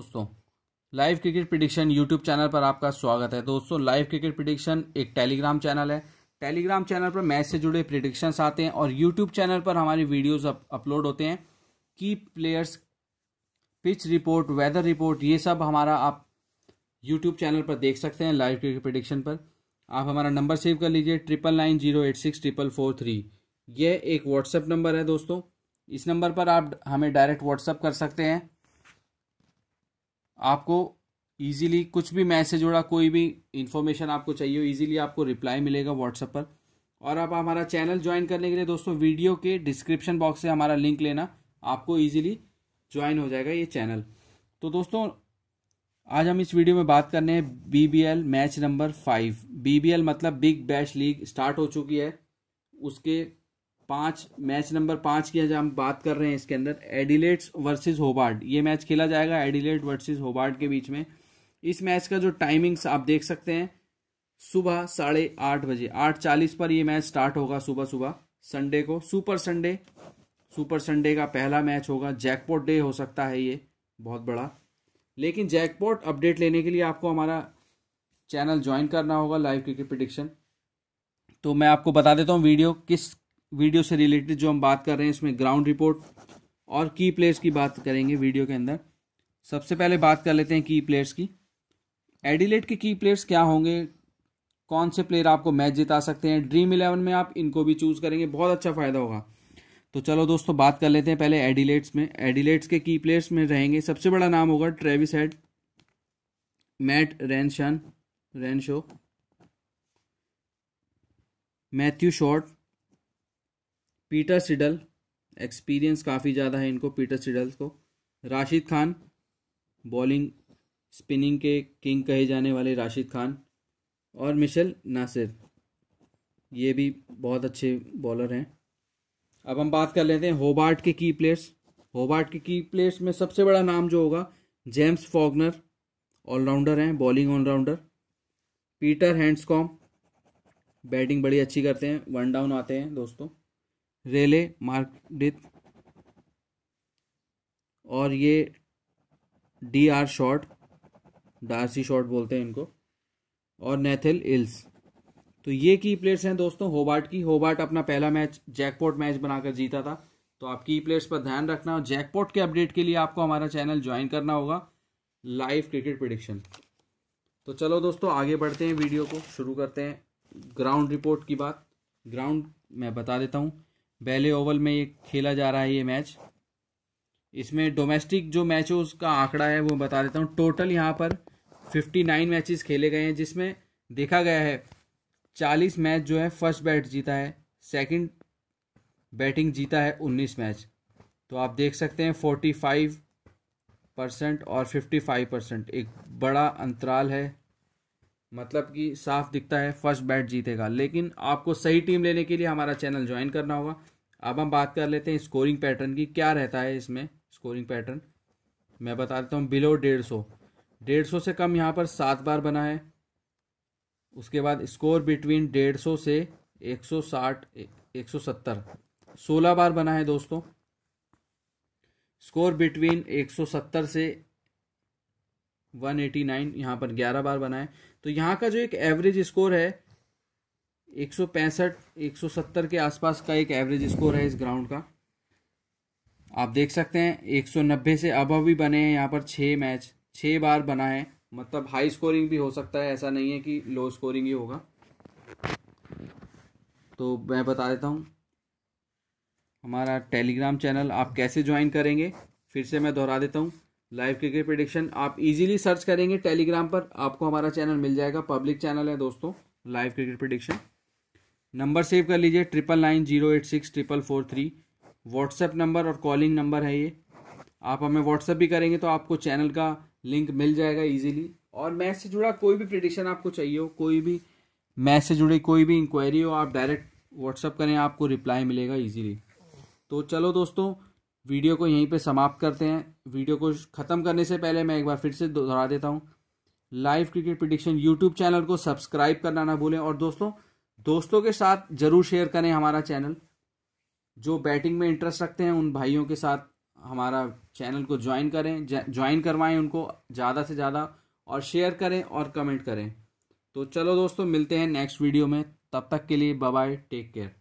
दोस्तों live cricket prediction YouTube channel पर आपका स्वागत है दोस्तों लाइव क्रिकेट प्रिडिक्शन एक टेलीग्राम चैनल है टेलीग्राम चैनल पर मैच से जुड़े प्रिडिक्शंस आते हैं और यूट्यूब चैनल पर हमारी वीडियोस अपलोड होते हैं की players pitch report weather report ये सब हमारा आप यूट्यूब चैनल पर देख सकते हैं लाइव क्रिकेट प्रिडिक्शन पर आप हमारा नंबर सेव कर लीजिए triple nine zero eight six triple four three ये एक व्हाट्सएप नंबर है दोस्तों इस नंबर पर आप हमें डायरेक्ट व्हाट्सएप कर सकते हैं आपको ईजिली कुछ भी मैसेज जुड़ा कोई भी इन्फॉर्मेशन आपको चाहिए हो ईजिली आपको रिप्लाई मिलेगा व्हाट्सएप पर और आप हमारा चैनल ज्वाइन करने के लिए दोस्तों वीडियो के डिस्क्रिप्शन बॉक्स से हमारा लिंक लेना आपको ईजिली ज्वाइन हो जाएगा ये चैनल तो दोस्तों आज हम इस वीडियो में बात करने हैं B B L match number five B B L मतलब बिग बैश लीग स्टार्ट हो चुकी है उसके पाँच मैच नंबर पाँच की हम बात कर रहे हैं इसके अंदर एडिलेट्स वर्सेस होबार्ड ये मैच खेला जाएगा एडिलेट वर्सेस होबार्ड के बीच में इस मैच का जो टाइमिंग्स आप देख सकते हैं सुबह साढ़े आठ बजे आठ चालीस पर ये मैच स्टार्ट होगा सुबह सुबह संडे को सुपर संडे सुपर संडे का पहला मैच होगा जैकपॉट डे हो सकता है ये बहुत बड़ा लेकिन जैकपॉट अपडेट लेने के लिए आपको हमारा चैनल ज्वाइन करना होगा लाइव क्रिकेट प्रडिक्शन तो मैं आपको बता देता हूँ वीडियो किस वीडियो से रिलेटेड जो हम बात कर रहे हैं इसमें ग्राउंड रिपोर्ट और की प्लेयर्स की बात करेंगे वीडियो के अंदर सबसे पहले बात कर लेते हैं की प्लेयर्स की एडिलेट के की प्लेयर्स क्या होंगे कौन से प्लेयर आपको मैच जिता सकते हैं ड्रीम इलेवन में आप इनको भी चूज़ करेंगे बहुत अच्छा फ़ायदा होगा तो चलो दोस्तों बात कर लेते हैं पहले एडिलेट्स में एडिलेट्स के की प्लेयर्स में रहेंगे सबसे बड़ा नाम होगा Travis Head Matt Renshaw Renshaw Matthew Short Peter Siddle experience काफ़ी ज़्यादा है इनको पीटर सिडल को राशिद खान बॉलिंग स्पिनिंग के किंग कहे जाने वाले राशिद खान और मिशेल नासिर ये भी बहुत अच्छे बॉलर हैं अब हम बात कर लेते हैं होबार्ट के की प्लेयर्स होबार्ट के की प्लेयर्स में सबसे बड़ा नाम जो होगा जेम्स फॉगनर ऑलराउंडर हैं bowling allrounder Peter Handscomb batting बड़ी अच्छी करते हैं वन डाउन आते हैं दोस्तों रेले मार्कडिथ और ये D R Short Darcy Short बोलते हैं इनको और नेथिल इल्स तो ये की प्लेयर्स हैं दोस्तों होबार्ट की होबार्ट अपना पहला मैच जैकपॉट मैच बनाकर जीता था तो आप की प्लेयर्स पर ध्यान रखना और जैकपॉट के अपडेट के लिए आपको हमारा चैनल ज्वाइन करना होगा लाइव क्रिकेट प्रिडिक्शन तो चलो दोस्तों आगे बढ़ते हैं वीडियो को शुरू करते हैं ग्राउंड रिपोर्ट की बात ग्राउंड मैं बता देता हूँ बेले ओवल में ये खेला जा रहा है ये मैच इसमें डोमेस्टिक जो मैच है उसका आंकड़ा है वो बता देता हूँ टोटल यहाँ पर फिफ्टी नाइन मैचेस खेले गए हैं जिसमें देखा गया है चालीस मैच जो है फर्स्ट बैट जीता है सेकंड बैटिंग जीता है उन्नीस मैच तो आप देख सकते हैं फोर्टी फाइव परसेंट और फिफ्टी फाइव परसेंट एक बड़ा अंतराल है मतलब कि साफ दिखता है फर्स्ट बैट जीतेगा लेकिन आपको सही टीम लेने के लिए हमारा चैनल ज्वाइन करना होगा अब हम बात कर लेते हैं स्कोरिंग पैटर्न की क्या रहता है इसमें स्कोरिंग पैटर्न मैं बता देता हूँ बिलो डेढ़ सौ डेढ़ सौ से कम यहाँ पर सात बार बना है उसके बाद स्कोर बिटवीन डेढ़ सौ से एक सौ साठ एक सौ सत्तर सोलह बार बना है दोस्तों स्कोर बिटवीन एक सौ सत्तर से वन एटी नाइन यहाँ पर ग्यारह बार बना है तो यहाँ का जो एक एवरेज स्कोर है एक सौ पैंसठ एक सौ सत्तर के आसपास का एक एवरेज स्कोर है इस ग्राउंड का आप देख सकते हैं एक सौ नब्बे से अब भी बने हैं यहाँ पर छः मैच छः बार बना है मतलब हाई स्कोरिंग भी हो सकता है ऐसा नहीं है कि लो स्कोरिंग ही होगा तो मैं बता देता हूँ हमारा टेलीग्राम चैनल आप कैसे ज्वाइन करेंगे फिर से मैं दोहरा देता हूँ लाइव क्रिकेट प्रिडिक्शन आप इजीली सर्च करेंगे टेलीग्राम पर आपको हमारा चैनल मिल जाएगा पब्लिक चैनल है दोस्तों live cricket prediction number save कर लीजिए triple nine zero eight six triple four three WhatsApp number और कॉलिंग नंबर है ये आप हमें व्हाट्सएप भी करेंगे तो आपको चैनल का लिंक मिल जाएगा इजीली और मैच से जुड़ा कोई भी प्रिडिक्शन आपको चाहिए हो कोई भी मैच से जुड़ी कोई भी इंक्वायरी हो आप डायरेक्ट व्हाट्सअप करें आपको रिप्लाई मिलेगा इजीली तो चलो दोस्तों वीडियो को यहीं पे समाप्त करते हैं वीडियो को ख़त्म करने से पहले मैं एक बार फिर से दोहरा देता हूँ live cricket prediction YouTube channel को सब्सक्राइब करना ना भूलें और दोस्तों दोस्तों के साथ ज़रूर शेयर करें हमारा चैनल जो बैटिंग में इंटरेस्ट रखते हैं उन भाइयों के साथ हमारा चैनल को ज्वाइन करें ज्वाइन करवाएं उनको ज़्यादा से ज़्यादा और शेयर करें और कमेंट करें तो चलो दोस्तों मिलते हैं नेक्स्ट वीडियो में तब तक के लिए बाय टेक केयर